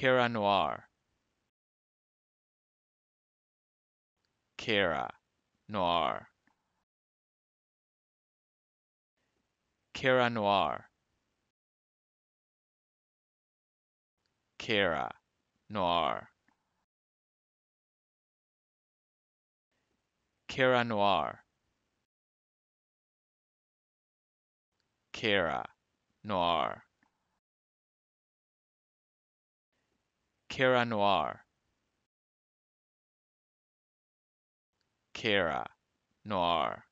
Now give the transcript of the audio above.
Kara noir. Kara noir. Kara noir. Kara noir. Kara noir. Kara noir. Kara Noir. Kara Noir.